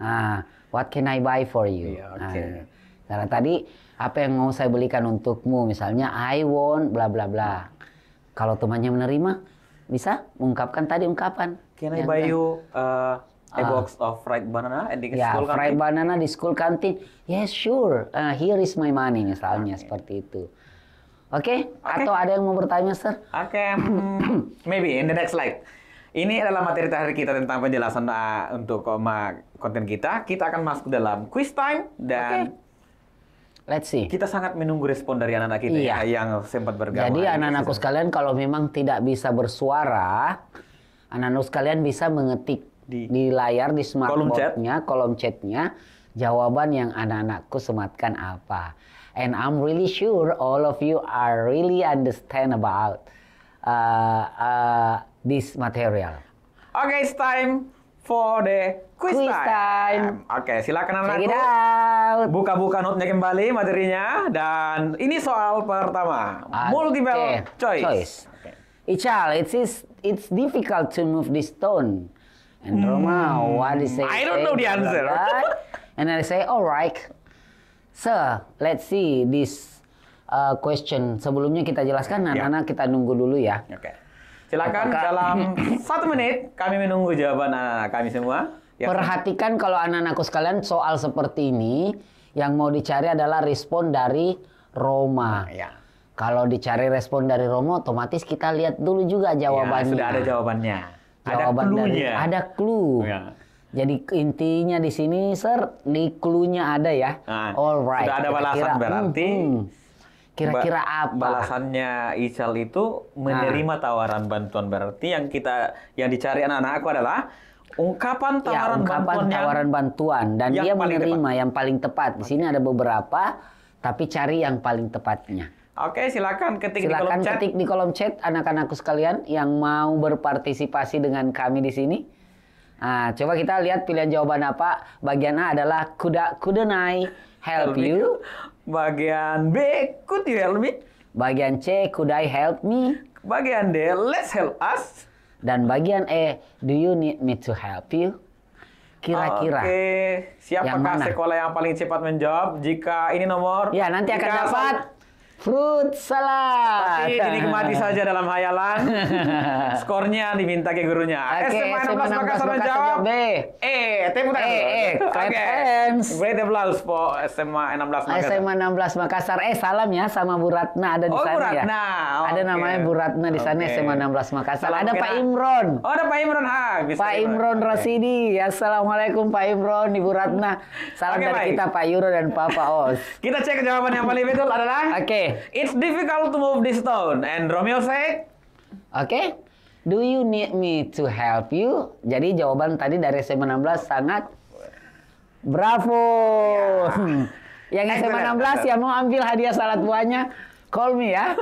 Nah, what can I buy for you? Yeah, iya, okay. Nah, karena tadi apa yang mau saya belikan untukmu misalnya I want bla bla bla. Kalau temannya menerima bisa mengungkapkan tadi ungkapan. Can I ya buy you uh, a ah. box of fried banana and di yeah, school fried banana di school kantin. Yes, sure. Uh, here is my money misalnya okay. seperti itu. Oke? Okay? Okay. Atau ada yang mau bertanya, Sir? Oke. Hmm, okay. Maybe in the next slide. Ini adalah materi terakhir kita tentang penjelasan uh, untuk koma konten kita. Kita akan masuk dalam quiz time dan okay. Let's see. Kita sangat menunggu respon dari anak-anak kita iya. ya, yang sempat bergabung. Jadi anak-anakku sekalian kalau memang tidak bisa bersuara, anak-anakku sekalian bisa mengetik di, di layar di smartphone-nya, kolom chatnya, jawaban yang anak-anakku sematkan apa. And I'm really sure all of you are really understand about uh, uh, this material. Okay, it's time for the quiz, quiz time. time. Oke, okay, silakan anakku. Buka-buka notnya kembali materinya dan ini soal pertama, uh, multiple okay. choice. choice. Okay. Ical, it's it's difficult to move this stone. And hmm. Roma, what I don't know the answer. and I say, all right, sir, let's see this uh, question. Sebelumnya kita jelaskan, ya. anak-anak yeah. kita nunggu dulu ya. Oke. Okay. Silakan Apakah... dalam satu menit kami menunggu jawaban anak-anak kami semua. Ya. Perhatikan kalau anak-anakku sekalian soal seperti ini, yang mau dicari adalah respon dari Roma. Ya. Kalau dicari respon dari Roma, otomatis kita lihat dulu juga ya, jawabannya. Ya, sudah ada jawabannya. Ada clue-nya. Ada clue. Ya. Jadi intinya di sini, Sir, di clue-nya ada ya. Nah, All right. Sudah ada balasan kira, hmm, berarti. Hmm. kira-kira hmm, apa? Balasannya Ical itu menerima nah. tawaran bantuan berarti yang kita yang dicari anak-anakku adalah ungkapan ya, tawaran ya, ungkapan bantuan tawaran yang, bantuan dan yang dia menerima tepat. yang paling tepat. Di sini ada beberapa tapi cari yang paling tepatnya. Oke, silakan ketik silakan di kolom chat. ketik di kolom chat anak-anakku sekalian yang mau berpartisipasi dengan kami di sini. Nah, coba kita lihat pilihan jawaban apa. Bagian A adalah kuda kudenai help you. Bagian B could you help me? Bagian C could I help me? Bagian D let's help us. Dan bagian E do you need me to help you? kira-kira. Oke, siapakah yang sekolah yang paling cepat menjawab? Jika ini nomor Ya, nanti akan dapat Fruit salad. Pasti dinikmati saja dalam hayalan. Skornya diminta ke gurunya. Okay, SMA 16 Makassar menjawab B. E, T bukan. E, E. Clap okay. hands. Great applause for SMA 16 Makassar. SMA 16 Makassar. Eh, salam ya sama Bu Ratna ada di oh, sana Bu ya? Ratna. ya. Okay. Ada namanya Bu Ratna di sana okay. SMA 16 Makassar. Salam ada Pak Imron. Oh, ada Pak Imron. Ha, bisa Pak Imron okay. Rasidi. Assalamualaikum Pak Imron, Ibu Ratna. Salam okay, dari baik. kita Pak Yuro dan Papa Os. kita cek jawaban yang paling betul adalah Oke. Okay. Okay. It's difficult to move this stone. And Romeo said, Okay. Do you need me to help you? Jadi jawaban tadi dari SMA 16 sangat bravo. Ya. Yang eh, SMA 16 yang mau ambil hadiah salat buahnya, call me ya.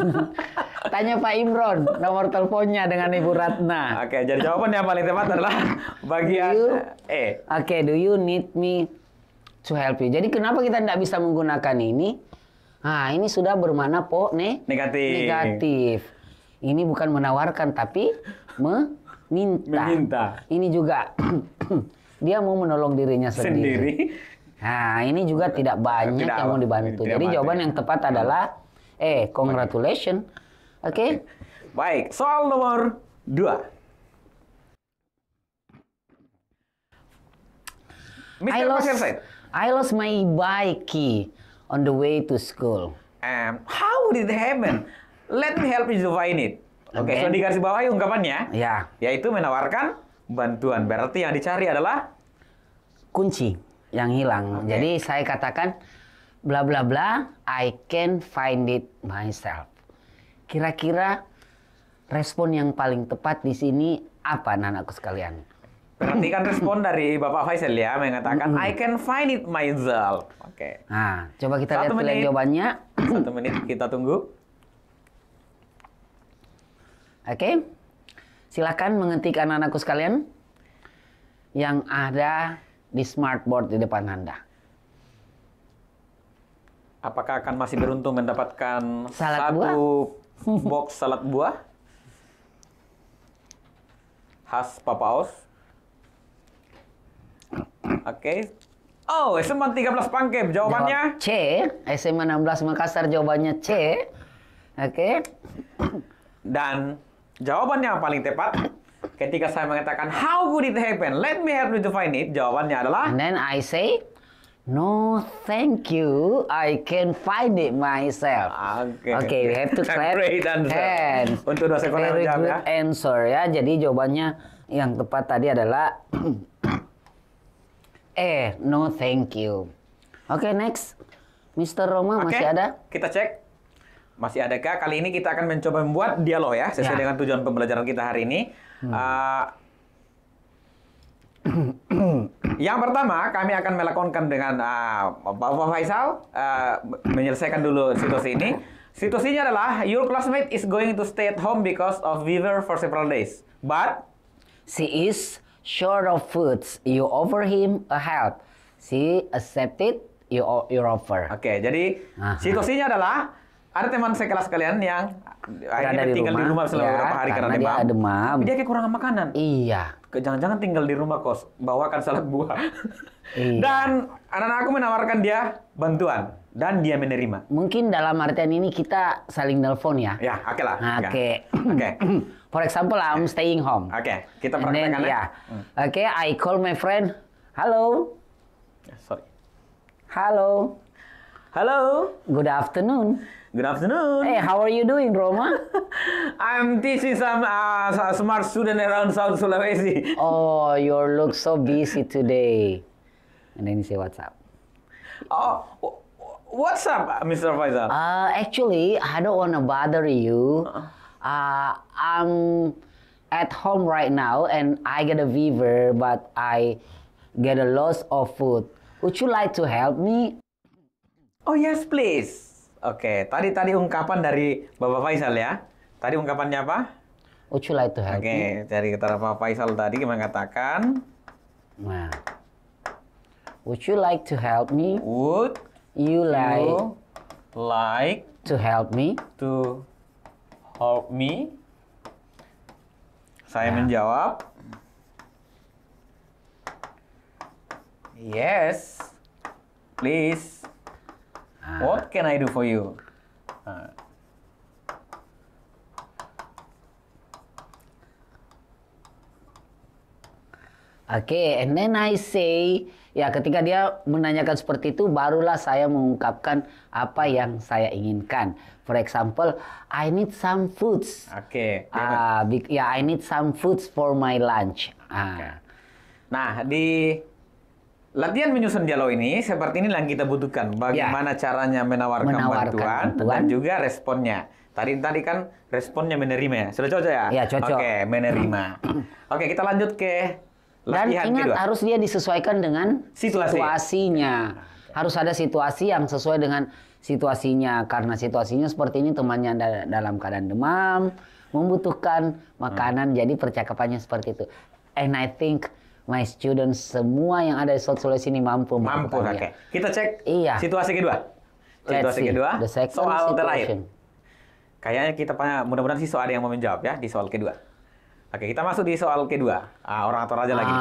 Tanya Pak Imron nomor teleponnya dengan Ibu Ratna. Oke, jadi jawaban yang paling tepat adalah bagian aku. you, E. Oke, okay, do you need me to help you? Jadi kenapa kita tidak bisa menggunakan ini? Nah, ini sudah bermana po ne negatif. Negatif. Ini bukan menawarkan tapi meminta. Meminta. Ini juga dia mau menolong dirinya sendiri. sendiri. Nah, ini juga tidak banyak tidak yang mau dibantu. Jadi mati. jawaban yang tepat adalah eh congratulation. Oke. Okay? Baik, soal nomor dua. Mr. I lost, I lost my bike key on the way to school. Um, how did it happen? Let me help you define it. Oke, okay, okay. so dikasih bawah ungkapannya. Ya. Yaitu menawarkan bantuan. Berarti yang dicari adalah kunci yang hilang. Okay. Jadi saya katakan bla bla bla, I can find it myself. Kira-kira respon yang paling tepat di sini apa anakku sekalian? Perhatikan respon dari Bapak Faisal ya mengatakan I can find it myself. Oke. Okay. Nah, coba kita Satu lihat menit. jawabannya. Satu menit kita tunggu. Oke. Okay. Silahkan mengetik anak-anakku sekalian yang ada di smartboard di depan Anda. Apakah akan masih beruntung mendapatkan salad satu buah? box salad buah khas Papa Os? Oke. Oh, SMA 13 Pangkep. Jawabannya? Jawab C. SMA 16 Makassar jawabannya C. Oke. Dan jawabannya yang paling tepat ketika saya mengatakan how could it happen? Let me help you to find it. Jawabannya adalah And then I say No, thank you. I can find it myself. Oke. Okay. Oke, okay, we have to clap hands. Untuk dua sekolah Very jam, ya. answer ya. Jadi jawabannya yang tepat tadi adalah Eh, no thank you. Oke, okay, next. Mr. Roma okay, masih ada? Kita cek. Masih adakah? Kali ini kita akan mencoba membuat dialog ya, sesuai ya. dengan tujuan pembelajaran kita hari ini. Hmm. Uh, yang pertama, kami akan melakonkan dengan uh, ah, Bapak Faisal uh, menyelesaikan dulu situasi ini. Situasinya adalah your classmate is going to stay at home because of fever for several days, but she is Short of foods, you offer him a help. She accepted you your offer. Oke, okay, jadi Aha. situasinya adalah ada teman sekelas kalian yang akhirnya di tinggal rumah, di rumah selama ya, beberapa hari karena, karena demam. Dia demam. dia kekurangan makanan. Iya. Jangan-jangan tinggal di rumah kos, bawakan salad buah. iya. Dan anak-anak aku menawarkan dia bantuan dan dia menerima. Mungkin dalam artian ini kita saling nelpon ya. Ya, oke okay lah. Ah, ya. Oke. Okay. Oke. Okay. For example, I'm staying home. Oke, ya. hmm. okay, kita praktekkan ya. Oke, I call my friend. Halo. Ya, sorry. Halo. Halo. Good afternoon. Good afternoon. Hey, how are you doing, Roma? I'm teaching some uh, um, smart student around South Sulawesi. oh, you look so busy today. And then you say, what's up? Oh, what's up, Mr. Faisal? Uh, actually, I don't want to bother you. Uh -uh uh, I'm at home right now and I get a fever, but I get a loss of food. Would you like to help me? Oh yes, please. Oke, okay. tadi tadi ungkapan dari Bapak Faisal ya. Tadi ungkapannya apa? Would you like to help me? Oke, dari kata Bapak Faisal tadi mengatakan. Nah, would you like to help me? Would you like you like to help me to help oh, me. Saya nah. menjawab. Yes. Please. Nah. What can I do for you? Nah. Okay, and then I say, Ya, ketika dia menanyakan seperti itu, barulah saya mengungkapkan apa yang saya inginkan. For example, I need some foods. Oke. Okay. Uh, ya, yeah, I need some foods for my lunch. Ah. Okay. Nah, di Latihan menyusun dialog ini seperti ini yang kita butuhkan. Ya. Bagaimana yeah. caranya menawarkan, menawarkan bantuan, bantuan dan juga responnya. Tadi tadi kan responnya menerima ya. Sudah cocok ya? Ya, cocok. Oke, menerima. Oke, kita lanjut ke dan ingat kedua. harus dia disesuaikan dengan situasi. situasinya. Harus ada situasi yang sesuai dengan situasinya karena situasinya seperti ini temannya ada dalam keadaan demam, membutuhkan makanan hmm. jadi percakapannya seperti itu. And I think my students semua yang ada di South Sulawesi ini mampu mampu kakek. Ya. Kita cek iya. situasi kedua. situasi kedua. The soal situation. terakhir. Kayaknya kita mudah-mudahan siswa ada yang mau menjawab ya di soal kedua. Oke, kita masuk di soal kedua. Ah, orang atau aja ah. lagi.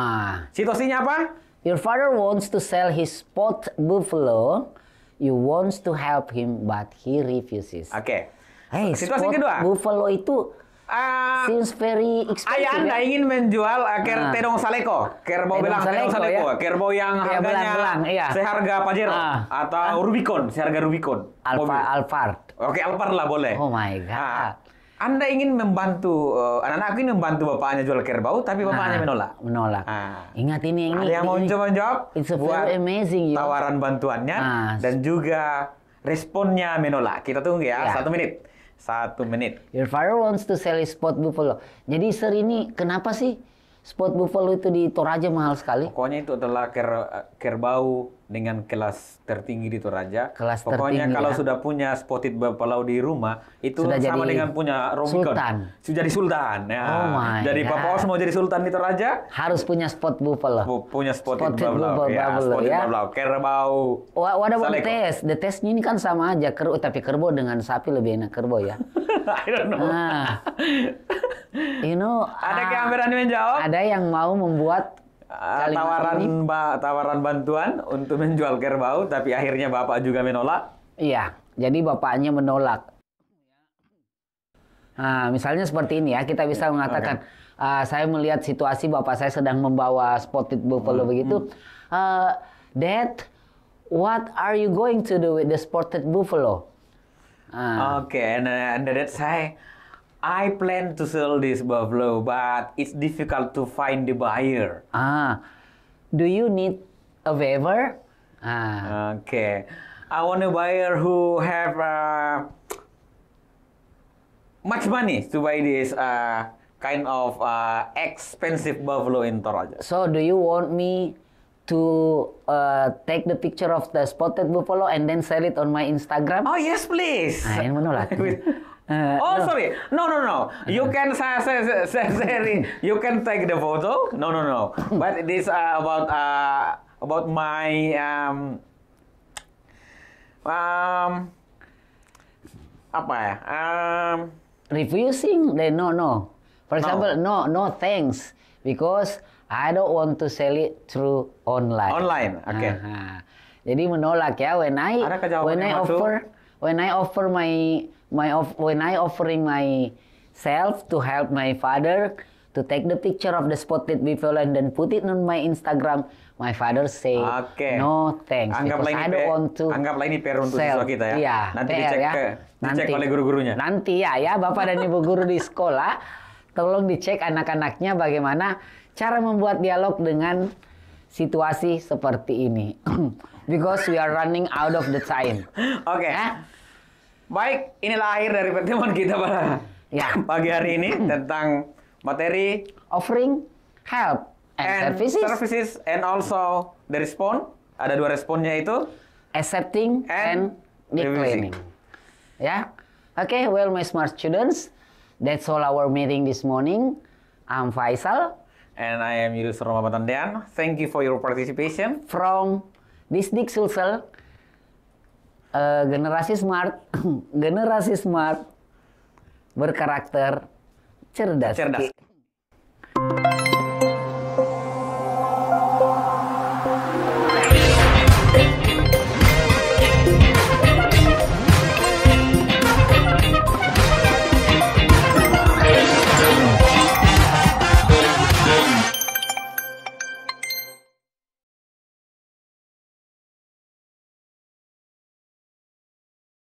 Situasinya apa? Your father wants to sell his spot buffalo. You wants to help him, but he refuses. Oke. Okay. Hey, situasi kedua. Buffalo itu Uh, Seems very expensive. Ayah Anda ya? ingin menjual uh, ker uh. terong saleko, kerbau belang, terong saleko, ya? kerbau yang iya, harganya belang, belang, iya. seharga Pajero uh. atau uh. Rubicon, seharga Rubicon. Alfa, Alphard. Oke, okay, Alphard lah boleh. Oh my god. Uh. Anda ingin membantu uh, anak-anak ingin membantu bapaknya jual kerbau tapi bapaknya nah, menolak. Menolak. Nah. Ingat ini ini. Ada yang mau mencoba jawab? It's buat amazing. Yo. Tawaran bantuannya nah. dan juga responnya menolak. Kita tunggu ya, ya. satu menit. Satu menit. Your father wants to sell his pot buffalo. Jadi Sir ini kenapa sih spot buffalo itu di Toraja mahal sekali. Pokoknya itu adalah ker, kerbau dengan kelas tertinggi di Toraja. Kelas Pokoknya tertinggi, kalau ya. sudah punya spotted buffalo di rumah, itu sudah sama jadi dengan punya Romicon. Sultan. Sudah jadi sultan. Ya. Oh my Jadi God. Papa Os mau jadi sultan di Toraja? Harus punya spot buffalo. Bu, punya spotted, spotted buffalo. buffalo. Ya, spotted ya. buffalo. Kerbau. What, what tes. the test? ini kan sama aja kerbau, tapi kerbau dengan sapi lebih enak kerbau ya. I don't know. Nah. you know, ada uh, ah, berani menjawab. Ada yang mau membuat uh, tawaran ba tawaran bantuan untuk menjual kerbau, tapi akhirnya bapak juga menolak. Iya, jadi bapaknya menolak. Nah, misalnya seperti ini ya, kita bisa hmm, mengatakan, okay. uh, saya melihat situasi bapak saya sedang membawa spotted buffalo hmm. begitu. Uh, Dad, what are you going to do with the spotted buffalo? Uh, Oke, okay, nah, and, nah, nah, dad saya. I plan to sell this buffalo, but it's difficult to find the buyer. Ah, do you need a waiver? Ah. Okay, I want a buyer who have uh, much money to buy this uh, kind of uh, expensive buffalo in Toraja. So, do you want me to uh, take the picture of the spotted buffalo and then sell it on my Instagram? Oh yes, please. Ah, Uh, oh, no. sorry. No, no, no. You can say, say, say, you can take the photo. No, no, no. but this uh, about uh, about my um, um apa ya? Um, Refusing? They no, no. For example, no, no, no thanks because I don't want to sell it through online. Online, oke. Okay. -huh. Jadi menolak ya. When I when I offer when I offer my my of when I offering myself to help my father to take the picture of the spotted beaver and then put it on my Instagram, my father say okay. no thanks anggap because I don't want to anggaplah ini PR untuk sell. siswa kita ya. Yeah, nanti dicek ya. ke dicek oleh guru-gurunya. Nanti ya ya Bapak dan Ibu guru di sekolah tolong dicek anak-anaknya bagaimana cara membuat dialog dengan situasi seperti ini. because we are running out of the time. Oke. Okay. Eh? Baik, inilah akhir dari pertemuan kita pada ya. pagi hari ini hmm. tentang materi offering help and, and services. services and also the response. Ada dua responnya itu accepting and, and declining. Ya. Oke, okay, well my smart students, that's all our meeting this morning. I'm Faisal and I am Yudhistira Ramadan Thank you for your participation from this Dik Sulsel uh, generasi smart, generasi smart berkarakter cerdas. Cerdas.